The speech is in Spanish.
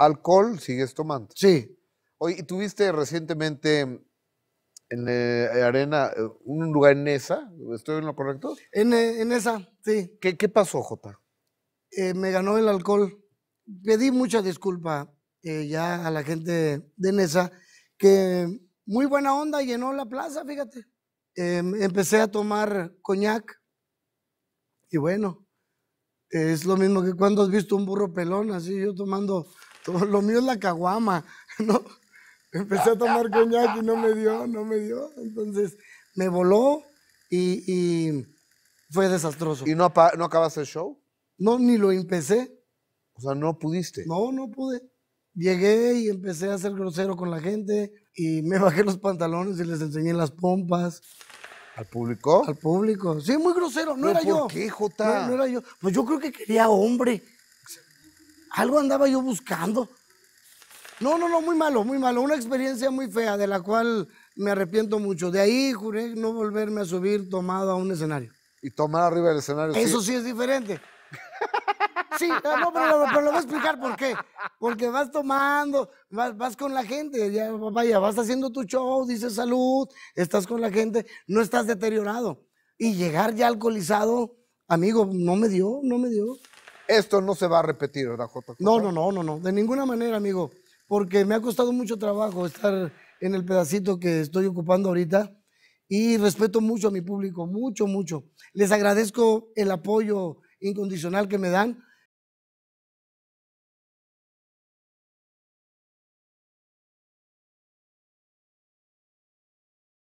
alcohol sigues tomando. Sí. Oye, ¿y tuviste recientemente en eh, Arena eh, un lugar en esa? ¿Estoy en lo correcto? En, eh, en esa, sí. ¿Qué, pasó, Jota? me ganó el alcohol. Pedí mucha disculpa ya a la gente de Nesa, que muy buena onda llenó la plaza, fíjate. Em, empecé a tomar coñac y bueno, es lo mismo que cuando has visto un burro pelón, así yo tomando lo mío es la caguama, ¿no? Empecé a tomar coñac y no me dio, no me dio. Entonces me voló y, y fue desastroso. ¿Y no, no acabaste el show? No, ni lo empecé. O sea, no pudiste. No, no pude. Llegué y empecé a ser grosero con la gente y me bajé los pantalones y les enseñé las pompas. ¿Al público? Al público. Sí, muy grosero. No, era yo. ¿Por qué, Jota? No, no, era yo. Pues yo creo que quería hombre. Algo andaba yo buscando. No, no, no, muy malo, muy malo. Una experiencia muy fea de la cual me arrepiento mucho. De ahí juré no volverme a subir tomado a un escenario. Y tomar arriba del escenario. Eso sí, es diferente. Sí, ah, pero, lo voy a explicar por qué. Porque vas tomando, vas, vas, con la gente, ya, vaya, vas haciendo tu show, dices salud, estás con la gente, no estás deteriorado. Y llegar ya alcoholizado, amigo, no me dio, no me dio esto no se va a repetir, ¿verdad, No, no, no, no, no, de ninguna manera, amigo, porque me ha costado mucho trabajo estar en el pedacito que estoy ocupando ahorita y respeto mucho a mi público, mucho, mucho. Les agradezco el apoyo incondicional que me dan